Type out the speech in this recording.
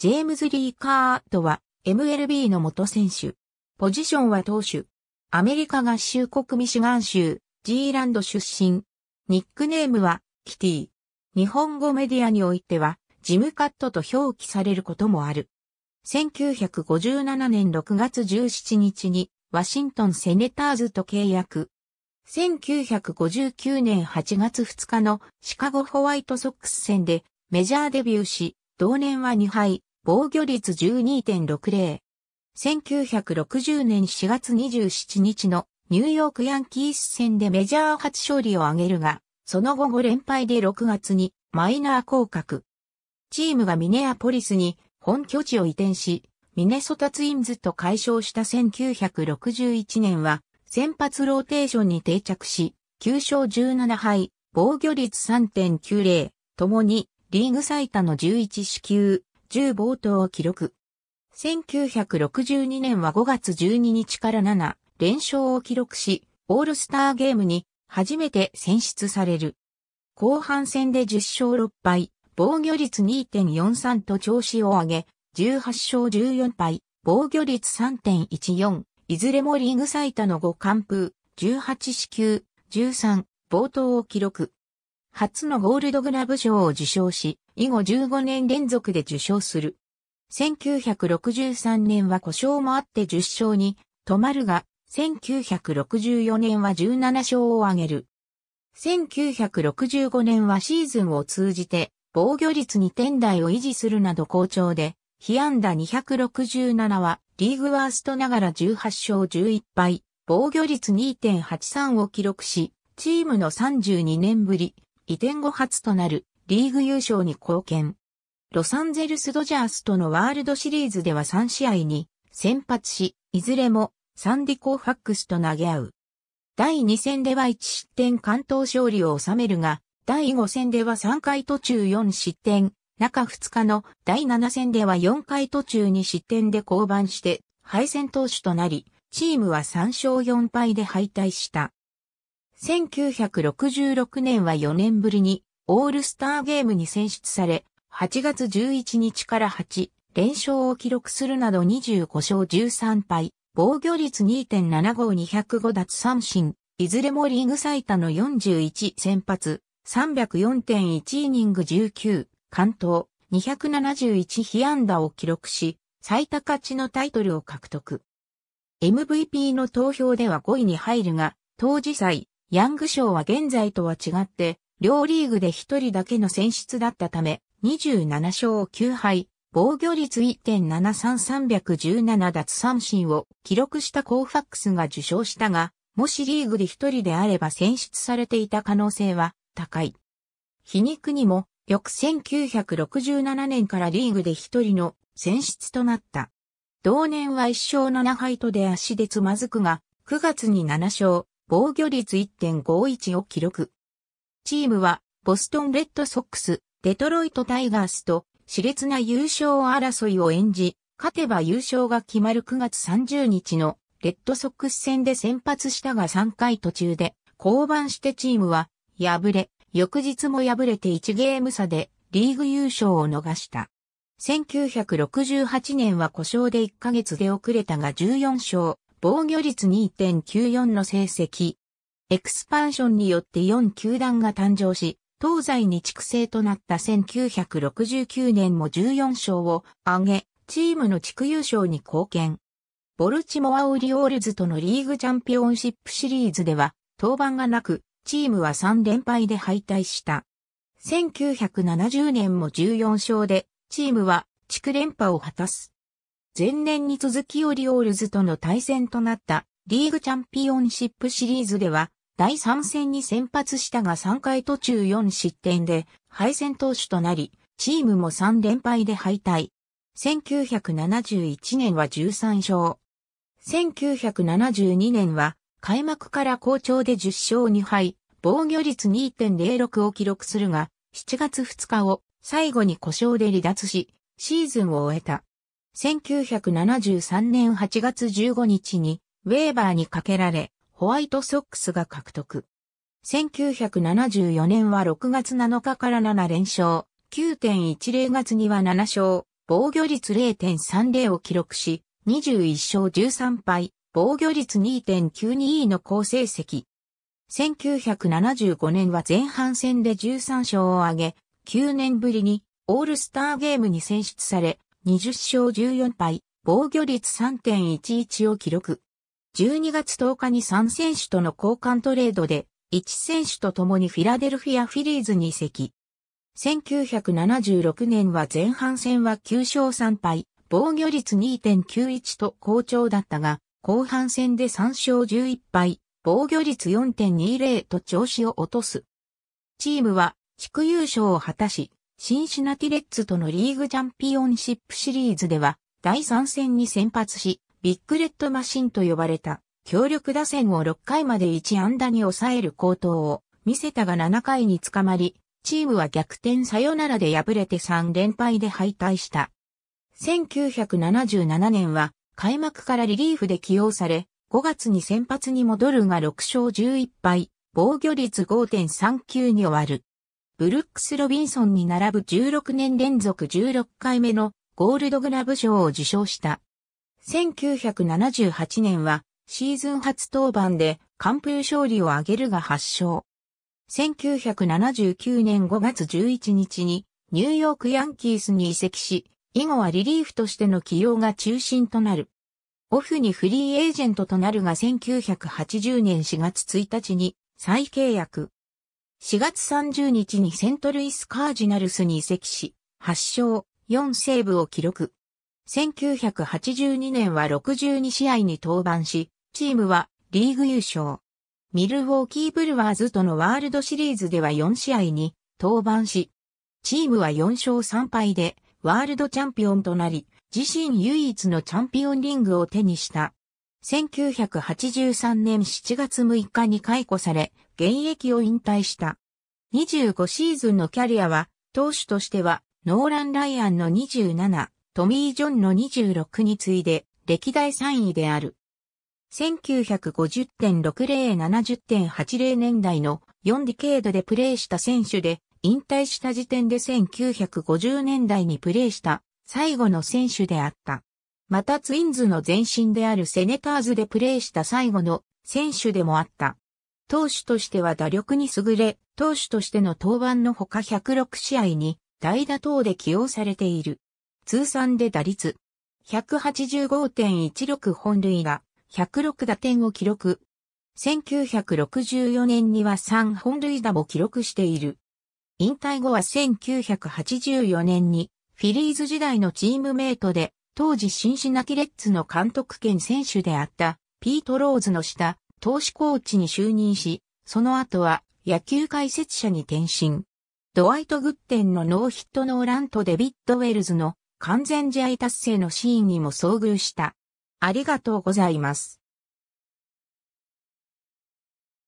ジェームズ・リー・カートは MLB の元選手。ポジションは投手。アメリカ合衆国ミシガン州、ジーランド出身。ニックネームは、キティ。日本語メディアにおいては、ジムカットと表記されることもある。1957年6月17日に、ワシントンセネターズと契約。1959年8月2日のシカゴホワイトソックス戦でメジャーデビューし、同年は2敗、防御率12.60。1960年4月27日のニューヨークヤンキース戦でメジャー初勝利を挙げるが、その後5連敗で6月にマイナー降格。チームがミネアポリスに本拠地を移転し、ミネソタツインズと解消した1961年は、先発ローテーションに定着し、9勝17敗、防御率3.90、ともにリーグ最多の11支給、10冒頭を記録。1962年は5月12日から7連勝を記録し、オールスターゲームに初めて選出される。後半戦で10勝6敗、防御率2.43と調子を上げ、18勝14敗、防御率3.14、いずれもリーグ最多の5完封、18四球、13、冒頭を記録。初のゴールドグラブ賞を受賞し、以後15年連続で受賞する。1963年は故障もあって10勝に止まるが、1964年は17勝を挙げる。1965年はシーズンを通じて防御率2点台を維持するなど好調で、被安打267はリーグワーストながら18勝11敗、防御率2.83を記録し、チームの32年ぶり、移転後初となるリーグ優勝に貢献。ロサンゼルスドジャースとのワールドシリーズでは3試合に先発し、いずれもサンディ・コーファックスと投げ合う。第2戦では1失点関東勝利を収めるが、第5戦では3回途中4失点、中2日の第7戦では4回途中に失点で降板して敗戦投手となり、チームは3勝4敗で敗退した。1966年は4年ぶりにオールスターゲームに選出され、8月11日から8連勝を記録するなど25勝13敗、防御率2.75205奪三振、いずれもリーグ最多の41先発、304.1イニング19、関東、271被安打を記録し、最多勝ちのタイトルを獲得。MVP の投票では5位に入るが、当時際、ヤング賞は現在とは違って、両リーグで一人だけの選出だったため、27勝9敗、防御率1.73317奪三振を記録したコーファックスが受賞したが、もしリーグで一人であれば選出されていた可能性は高い。皮肉にも、翌1967年からリーグで一人の選出となった。同年は1勝7敗と出足でつまずくが、9月に7勝、防御率1.51を記録。チームは、ボストンレッドソックス、デトロイトタイガースと、熾烈な優勝争いを演じ、勝てば優勝が決まる9月30日のレッドソックス戦で先発したが3回途中で降板してチームは敗れ、翌日も敗れて1ゲーム差でリーグ優勝を逃した。1968年は故障で1ヶ月で遅れたが14勝、防御率2.94の成績、エクスパンションによって4球団が誕生し、東西に畜生となった1969年も14勝を挙げ、チームの地区優勝に貢献。ボルチモア・オリオールズとのリーグチャンピオンシップシリーズでは、登板がなく、チームは3連敗で敗退した。1970年も14勝で、チームは地区連覇を果たす。前年に続きオリオールズとの対戦となったリーグチャンピオンシップシリーズでは、第3戦に先発したが3回途中4失点で敗戦投手となり、チームも3連敗で敗退。1971年は13勝。1972年は開幕から好調で10勝2敗、防御率2.06を記録するが、7月2日を最後に故障で離脱し、シーズンを終えた。1973年8月15日にウェーバーにかけられ、ホワイトソックスが獲得。1974年は6月7日から7連勝、9.10月には7勝、防御率0.30を記録し、21勝13敗、防御率2.92の好成績。1975年は前半戦で13勝を挙げ、9年ぶりにオールスターゲームに選出され、20勝14敗、防御率3.11を記録。12月10日に3選手との交換トレードで、1選手と共にフィラデルフィアフィリーズに移籍。1976年は前半戦は9勝3敗、防御率2.91と好調だったが、後半戦で3勝11敗、防御率4.20と調子を落とす。チームは地区優勝を果たし、シンシナティレッツとのリーグチャンピオンシップシリーズでは第3戦に先発し、ビッグレッドマシンと呼ばれた、強力打線を6回まで1安打に抑える高投を見せたが7回に捕まり、チームは逆転サヨナラで敗れて3連敗で敗退した。1977年は開幕からリリーフで起用され、5月に先発に戻るが6勝11敗、防御率5.39に終わる。ブルックス・ロビンソンに並ぶ16年連続16回目のゴールドグラブ賞を受賞した。1978年はシーズン初登板で完封勝利を挙げるが8勝。1979年5月11日にニューヨークヤンキースに移籍し、以後はリリーフとしての起用が中心となる。オフにフリーエージェントとなるが1980年4月1日に再契約。4月30日にセントルイスカージナルスに移籍し、8勝4セーブを記録。1982年は62試合に登板し、チームはリーグ優勝。ミルウォーキーブルワーズとのワールドシリーズでは4試合に登板し、チームは4勝3敗でワールドチャンピオンとなり、自身唯一のチャンピオンリングを手にした。1983年7月6日に解雇され、現役を引退した。25シーズンのキャリアは、投手としては、ノーラン・ライアンの27、トミー・ジョンの26に次いで歴代3位である。1950.6070.80年代の4ディケードでプレーした選手で、引退した時点で1950年代にプレーした最後の選手であった。またツインズの前身であるセネターズでプレーした最後の選手でもあった。投手としては打力に優れ、投手としての登板のほか106試合に代打等で起用されている。通算で打率185.16本塁打、106打点を記録。1964年には3本塁打も記録している。引退後は1984年にフィリーズ時代のチームメイトで当時シンシナキレッツの監督兼選手であったピート・ローズの下投手コーチに就任し、その後は野球解説者に転身。ドワイト・グッテンのノーヒットノーランとデビッド・ウェルズの完全試合達成のシーンにも遭遇した。ありがとうございます。